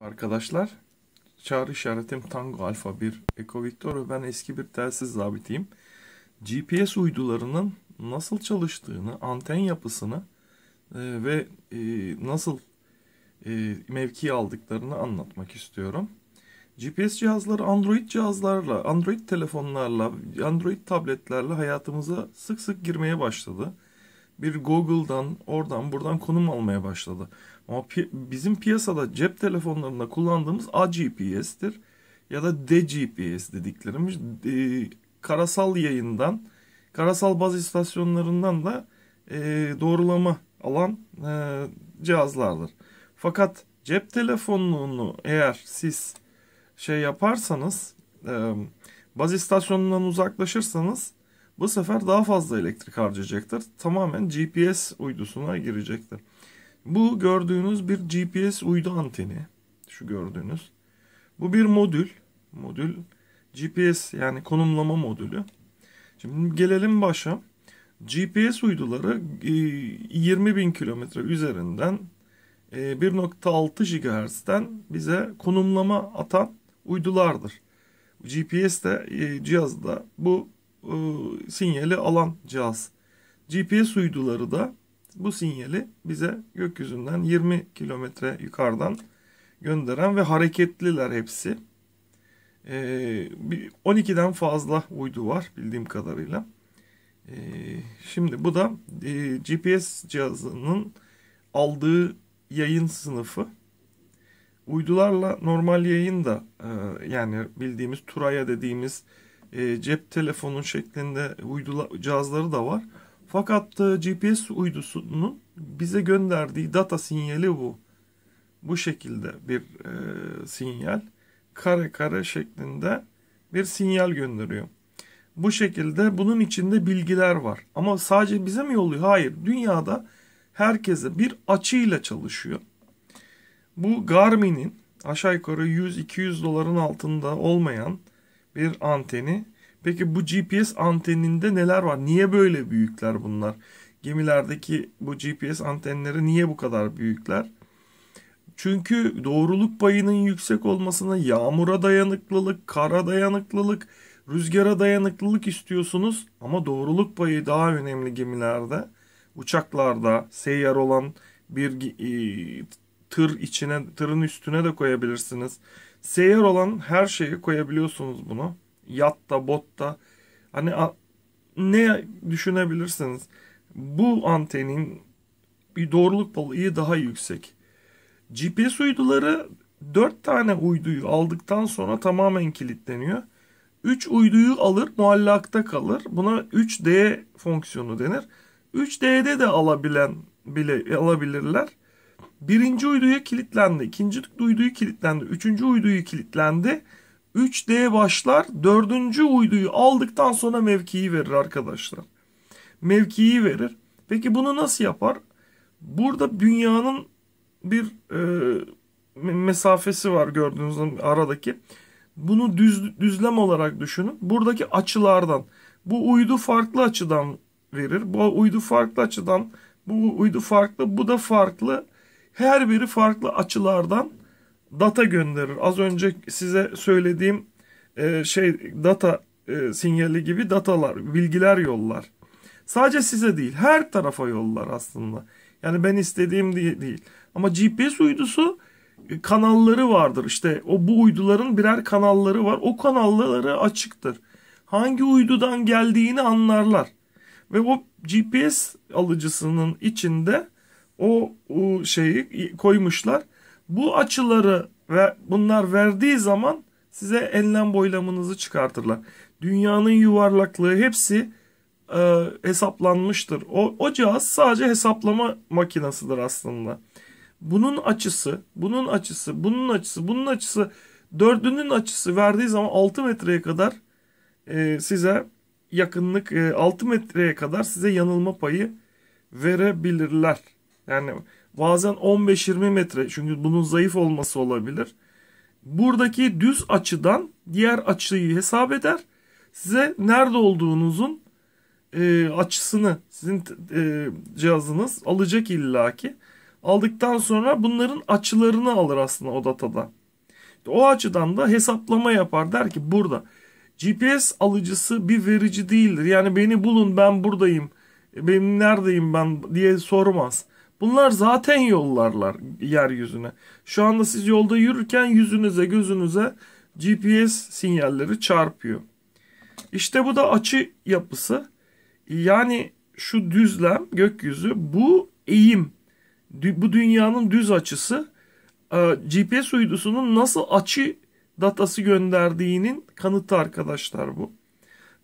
Arkadaşlar, çağrı işaretim Tango Alfa 1 Eko Victor ve ben eski bir telsiz zabitiyim. GPS uydularının nasıl çalıştığını, anten yapısını e, ve e, nasıl e, mevki aldıklarını anlatmak istiyorum. GPS cihazları Android cihazlarla, Android telefonlarla, Android tabletlerle hayatımıza sık sık girmeye başladı. Bir Google'dan, oradan, buradan konum almaya başladı. Ama pi- bizim piyasada cep telefonlarında kullandığımız AGPS'tir ya da DGPS dediklerimiz e, karasal yayından, karasal baz istasyonlarından da e, doğrulama alan e, cihazlardır. Fakat cep telefonunu eğer siz şey yaparsanız, e, baz istasyonundan uzaklaşırsanız bu sefer daha fazla elektrik harcayacaktır. Tamamen GPS uydusuna girecektir. Bu gördüğünüz bir GPS uydu anteni. Şu gördüğünüz. Bu bir modül. Modül GPS yani konumlama modülü. Şimdi gelelim başa. GPS uyduları 20 e, bin kilometre üzerinden 1.6 e, GHz'den bize konumlama atan uydulardır. GPS de e, cihazda bu sinyali alan cihaz. GPS uyduları da bu sinyali bize gökyüzünden 20 kilometre yukarıdan gönderen ve hareketliler hepsi. 12'den ee, fazla uydu var bildiğim kadarıyla. Ee, şimdi bu da e, GPS cihazının aldığı yayın sınıfı. Uydularla normal yayın da e, yani bildiğimiz turaya dediğimiz e, cep telefonun şeklinde uydu cihazları da var. Fakat e, GPS uydusunun bize gönderdiği data sinyali bu. Bu şekilde bir e, sinyal kare kare şeklinde bir sinyal gönderiyor. Bu şekilde bunun içinde bilgiler var. Ama sadece bize mi yolluyor? Hayır. Dünyada herkese bir açıyla çalışıyor. Bu Garmin'in aşağı yukarı 100-200 doların altında olmayan bir anteni Peki bu GPS anteninde neler var? Niye böyle büyükler bunlar? Gemilerdeki bu GPS antenleri niye bu kadar büyükler? Çünkü doğruluk payının yüksek olmasına yağmura dayanıklılık, kara dayanıklılık, rüzgara dayanıklılık istiyorsunuz ama doğruluk payı daha önemli gemilerde. Uçaklarda seyyar olan bir e, tır içine, tırın üstüne de koyabilirsiniz. Seyyar olan her şeye koyabiliyorsunuz bunu yatta, botta hani ne düşünebilirsiniz? Bu antenin bir doğruluk payı daha yüksek. GPS uyduları 4 tane uyduyu aldıktan sonra tamamen kilitleniyor. 3 uyduyu alır muallakta kalır. Buna 3D fonksiyonu denir. 3D'de de alabilen bile alabilirler. Birinci uyduya kilitlendi, ikinci uyduyu kilitlendi, üçüncü uyduyu kilitlendi. 3D başlar. Dördüncü uyduyu aldıktan sonra mevkiyi verir arkadaşlar. Mevkiyi verir. Peki bunu nasıl yapar? Burada dünyanın bir e, mesafesi var gördüğünüz aradaki. Bunu düz, düzlem olarak düşünün. Buradaki açılardan. Bu uydu farklı açıdan verir. Bu uydu farklı açıdan. Bu uydu farklı. Bu da farklı. Her biri farklı açılardan data gönderir. Az önce size söylediğim e, şey data e, sinyali gibi datalar, bilgiler yollar. Sadece size değil, her tarafa yollar aslında. Yani ben istediğim diye değil. Ama GPS uydusu e, kanalları vardır. İşte o bu uyduların birer kanalları var. O kanalları açıktır. Hangi uydudan geldiğini anlarlar. Ve o GPS alıcısının içinde o, o şeyi koymuşlar. Bu açıları ve bunlar verdiği zaman size enlem boylamınızı çıkartırlar. Dünyanın yuvarlaklığı hepsi e, hesaplanmıştır. O, o cihaz sadece hesaplama makinesidir aslında. Bunun açısı, bunun açısı, bunun açısı, bunun açısı, dördünün açısı verdiği zaman 6 metreye kadar e, size yakınlık e, 6 metreye kadar size yanılma payı verebilirler. Yani Bazen 15-20 metre çünkü bunun zayıf olması olabilir. Buradaki düz açıdan diğer açıyı hesap eder. Size nerede olduğunuzun e, açısını sizin e, cihazınız alacak illaki. Aldıktan sonra bunların açılarını alır aslında o datada. O açıdan da hesaplama yapar der ki burada GPS alıcısı bir verici değildir. Yani beni bulun ben buradayım benim neredeyim ben diye sormaz. Bunlar zaten yollarlar yeryüzüne. Şu anda siz yolda yürürken yüzünüze gözünüze GPS sinyalleri çarpıyor. İşte bu da açı yapısı. Yani şu düzlem gökyüzü bu eğim. Bu dünyanın düz açısı e, GPS uydusunun nasıl açı datası gönderdiğinin kanıtı arkadaşlar bu.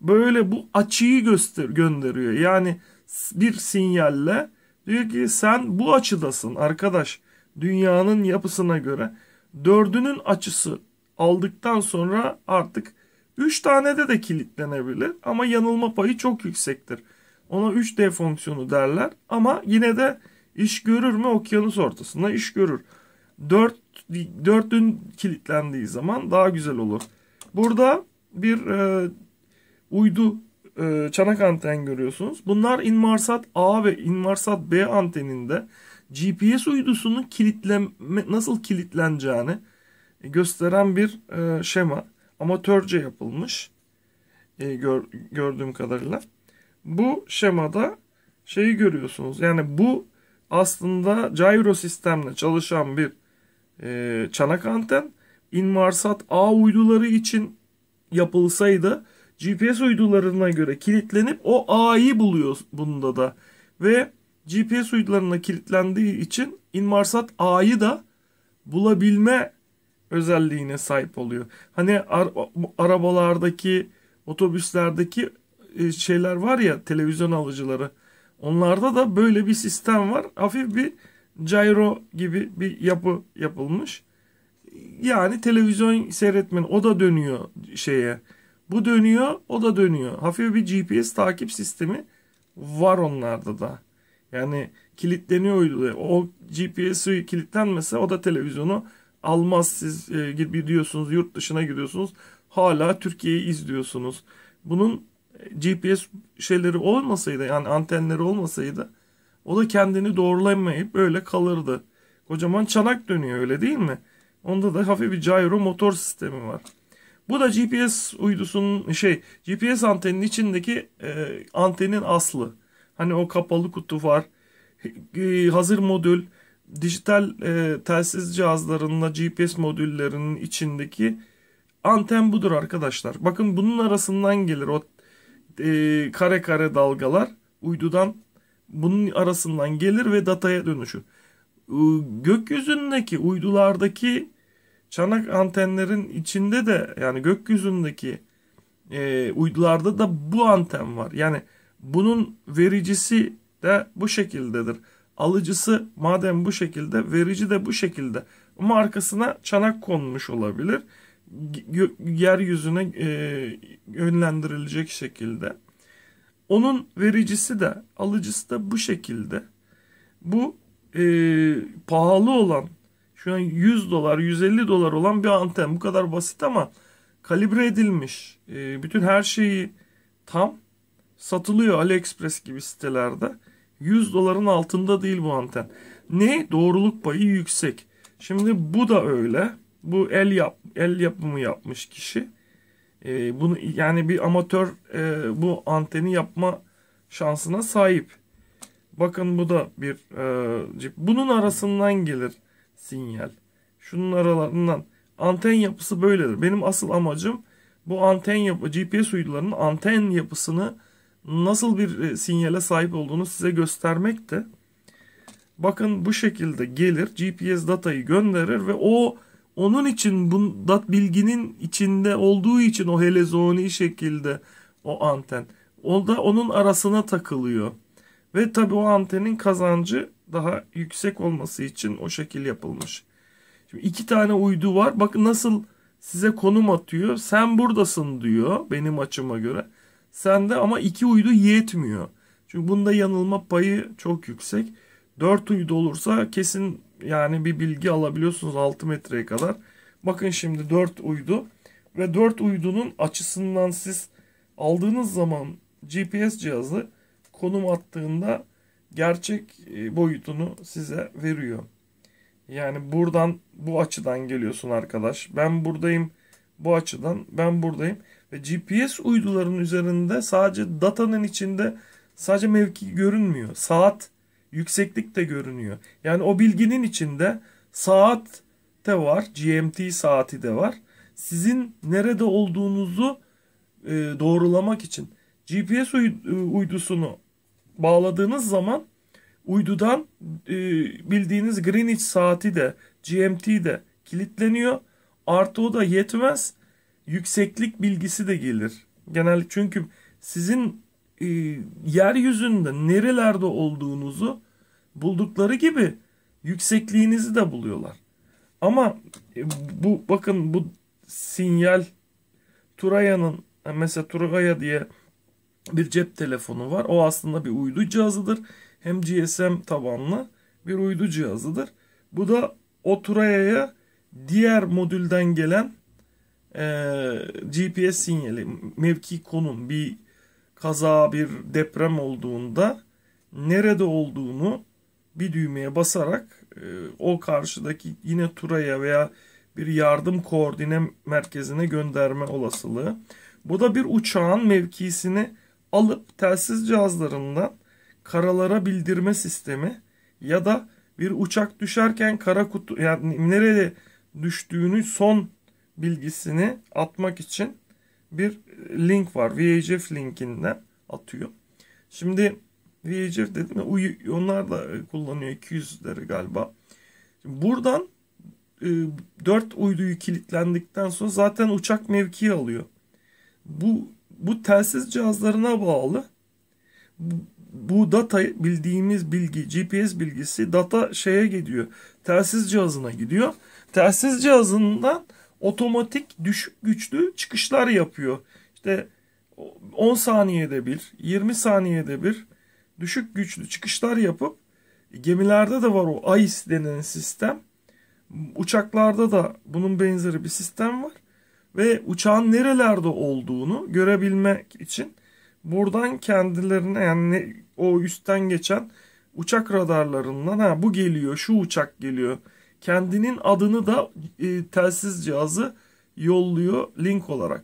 Böyle bu açıyı göster gönderiyor. Yani bir sinyalle Diyor ki sen bu açıdasın arkadaş dünyanın yapısına göre. Dördünün açısı aldıktan sonra artık üç tane de de kilitlenebilir ama yanılma payı çok yüksektir. Ona 3D fonksiyonu derler ama yine de iş görür mü okyanus ortasında iş görür. 4 dörtün kilitlendiği zaman daha güzel olur. Burada bir e, uydu e, çanak anten görüyorsunuz. Bunlar Inmarsat A ve Inmarsat B anteninde GPS uydusunun kilitleme, nasıl kilitleneceğini gösteren bir e, şema. Amatörce yapılmış e, gör, gördüğüm kadarıyla. Bu şemada şeyi görüyorsunuz. Yani bu aslında gyro sistemle çalışan bir e, çanak anten. Inmarsat A uyduları için yapılsaydı GPS uydularına göre kilitlenip o A'yı buluyor bunda da. Ve GPS uydularına kilitlendiği için Inmarsat A'yı da bulabilme özelliğine sahip oluyor. Hani ar arabalardaki, otobüslerdeki e, şeyler var ya televizyon alıcıları. Onlarda da böyle bir sistem var. Hafif bir gyro gibi bir yapı yapılmış. Yani televizyon seyretmen o da dönüyor şeye bu dönüyor, o da dönüyor. Hafif bir GPS takip sistemi var onlarda da. Yani kilitleniyor o GPS'i kilitlenmese o da televizyonu almaz siz e, gidiyorsunuz yurt dışına gidiyorsunuz hala Türkiye'yi izliyorsunuz. Bunun e, GPS şeyleri olmasaydı yani antenleri olmasaydı o da kendini doğrulamayıp böyle kalırdı. Kocaman çanak dönüyor öyle değil mi? Onda da hafif bir gyro motor sistemi var. Bu da GPS uydusunun şey GPS antenin içindeki e, antenin aslı. Hani o kapalı kutu var. E, hazır modül dijital e, telsiz cihazlarında GPS modüllerinin içindeki anten budur arkadaşlar. Bakın bunun arasından gelir o e, kare kare dalgalar uydudan bunun arasından gelir ve dataya dönüşür. E, gökyüzündeki uydulardaki çanak antenlerin içinde de yani gökyüzündeki e, uydularda da bu anten var. Yani bunun vericisi de bu şekildedir. Alıcısı madem bu şekilde, verici de bu şekilde. Ama arkasına çanak konmuş olabilir. Gö yeryüzüne e, yönlendirilecek şekilde. Onun vericisi de, alıcısı da bu şekilde. Bu e, pahalı olan şu an 100 dolar, 150 dolar olan bir anten. Bu kadar basit ama kalibre edilmiş. E, bütün her şeyi tam satılıyor AliExpress gibi sitelerde. 100 doların altında değil bu anten. Ne? Doğruluk payı yüksek. Şimdi bu da öyle. Bu el yap el yapımı yapmış kişi. E, bunu yani bir amatör e, bu anteni yapma şansına sahip. Bakın bu da bir e, Bunun arasından gelir sinyal. Şunun aralarından anten yapısı böyledir. Benim asıl amacım bu anten yapı GPS uydularının anten yapısını nasıl bir e, sinyale sahip olduğunu size göstermekti. Bakın bu şekilde gelir GPS datayı gönderir ve o onun için bu dat bilginin içinde olduğu için o helezoni şekilde o anten. O da onun arasına takılıyor. Ve tabi o antenin kazancı daha yüksek olması için o şekil yapılmış. Şimdi iki tane uydu var. Bakın nasıl size konum atıyor. Sen buradasın diyor benim açıma göre. Sen de ama iki uydu yetmiyor. Çünkü bunda yanılma payı çok yüksek. Dört uydu olursa kesin yani bir bilgi alabiliyorsunuz 6 metreye kadar. Bakın şimdi dört uydu ve dört uydunun açısından siz aldığınız zaman GPS cihazı konum attığında gerçek e, boyutunu size veriyor. Yani buradan bu açıdan geliyorsun arkadaş. Ben buradayım bu açıdan ben buradayım. Ve GPS uydularının üzerinde sadece datanın içinde sadece mevki görünmüyor. Saat yükseklik de görünüyor. Yani o bilginin içinde saat de var. GMT saati de var. Sizin nerede olduğunuzu e, doğrulamak için GPS e, uydusunu bağladığınız zaman uydudan e, bildiğiniz Greenwich saati de GMT de kilitleniyor. Artı o da yetmez. Yükseklik bilgisi de gelir. Genel çünkü sizin e, yeryüzünde nerelerde olduğunuzu buldukları gibi yüksekliğinizi de buluyorlar. Ama e, bu bakın bu sinyal Turaya'nın mesela Turaya diye bir cep telefonu var. O aslında bir uydu cihazıdır. Hem GSM tabanlı bir uydu cihazıdır. Bu da Oturaya'ya diğer modülden gelen e, GPS sinyali, mevki konum, bir kaza, bir deprem olduğunda nerede olduğunu bir düğmeye basarak e, o karşıdaki yine Turay'a veya bir yardım koordine merkezine gönderme olasılığı. Bu da bir uçağın mevkisini alıp telsiz cihazlarından karalara bildirme sistemi ya da bir uçak düşerken kara kutu yani nerede düştüğünü son bilgisini atmak için bir e, link var. VHF linkinden atıyor. Şimdi VHF dedim ya onlar da e, kullanıyor 200'leri galiba. buradan e, 4 uyduyu kilitlendikten sonra zaten uçak mevki alıyor. Bu bu telsiz cihazlarına bağlı bu data bildiğimiz bilgi GPS bilgisi data şeye gidiyor telsiz cihazına gidiyor telsiz cihazından otomatik düşük güçlü çıkışlar yapıyor işte 10 saniyede bir 20 saniyede bir düşük güçlü çıkışlar yapıp gemilerde de var o AIS denen sistem uçaklarda da bunun benzeri bir sistem var ve uçağın nerelerde olduğunu görebilmek için buradan kendilerine yani o üstten geçen uçak radarlarından ha bu geliyor, şu uçak geliyor. Kendinin adını da e, telsiz cihazı yolluyor link olarak.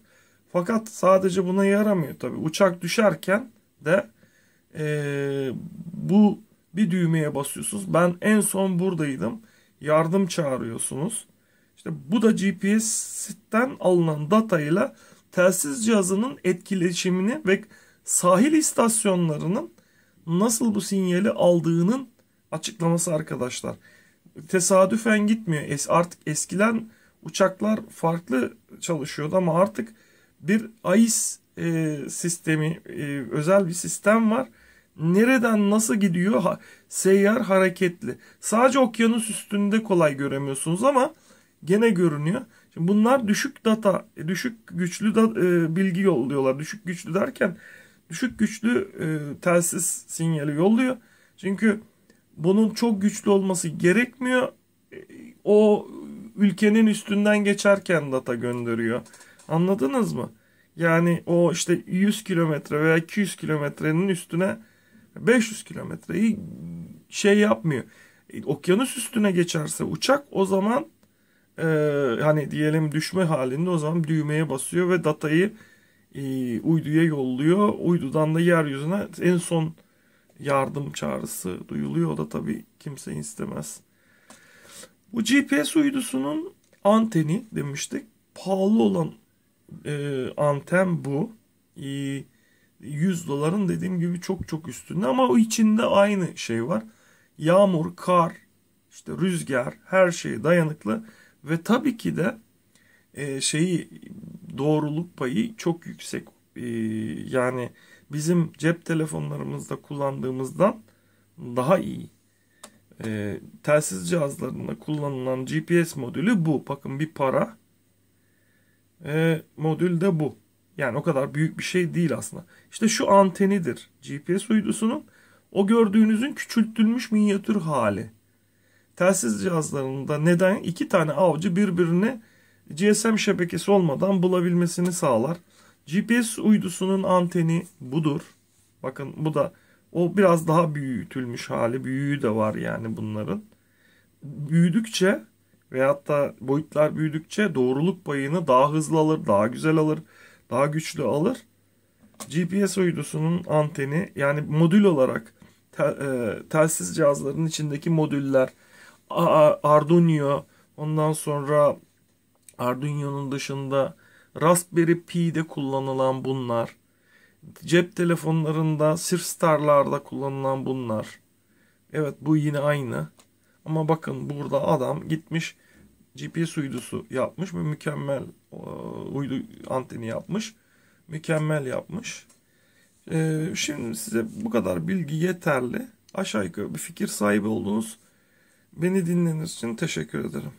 Fakat sadece buna yaramıyor tabi. Uçak düşerken de e, bu bir düğmeye basıyorsunuz. Ben en son buradaydım. Yardım çağırıyorsunuz. İşte bu da GPS'ten alınan datayla telsiz cihazının etkileşimini ve sahil istasyonlarının nasıl bu sinyali aldığının açıklaması arkadaşlar. Tesadüfen gitmiyor. Es, artık eskiden uçaklar farklı çalışıyordu ama artık bir AIS e, sistemi, e, özel bir sistem var. Nereden nasıl gidiyor? Ha, seyyar hareketli. Sadece okyanus üstünde kolay göremiyorsunuz ama gene görünüyor. Şimdi bunlar düşük data, düşük güçlü da, e, bilgi yolluyorlar. Düşük güçlü derken düşük güçlü e, telsiz sinyali yolluyor. Çünkü bunun çok güçlü olması gerekmiyor. E, o ülkenin üstünden geçerken data gönderiyor. Anladınız mı? Yani o işte 100 kilometre veya 200 kilometrenin üstüne 500 kilometreyi şey yapmıyor. E, okyanus üstüne geçerse uçak o zaman e, hani diyelim düşme halinde o zaman düğmeye basıyor ve datayı e, uyduya yolluyor. Uydudan da yeryüzüne en son yardım çağrısı duyuluyor. O da tabii kimse istemez. Bu GPS uydusunun anteni demiştik. Pahalı olan e, anten bu. E, 100 doların dediğim gibi çok çok üstünde ama o içinde aynı şey var. Yağmur, kar, işte rüzgar her şeye dayanıklı ve tabii ki de e, şeyi doğruluk payı çok yüksek. E, yani bizim cep telefonlarımızda kullandığımızdan daha iyi. E, telsiz cihazlarında kullanılan GPS modülü bu. Bakın bir para. E, modül de bu. Yani o kadar büyük bir şey değil aslında. İşte şu antenidir GPS uydusunun. O gördüğünüzün küçültülmüş minyatür hali telsiz cihazlarında neden iki tane avcı birbirini GSM şebekesi olmadan bulabilmesini sağlar. GPS uydusunun anteni budur. Bakın bu da o biraz daha büyütülmüş hali. Büyüğü de var yani bunların. Büyüdükçe veyahut da boyutlar büyüdükçe doğruluk payını daha hızlı alır, daha güzel alır, daha güçlü alır. GPS uydusunun anteni yani modül olarak tel, e, telsiz cihazların içindeki modüller Arduino ondan sonra Arduino'nun dışında Raspberry Pi'de kullanılan bunlar. Cep telefonlarında Sirf Star'larda kullanılan bunlar. Evet bu yine aynı. Ama bakın burada adam gitmiş GPS uydusu yapmış ve mükemmel e, uydu anteni yapmış. Mükemmel yapmış. E, şimdi size bu kadar bilgi yeterli. Aşağı yukarı bir fikir sahibi olduğunuz Beni dinlediğiniz için teşekkür ederim.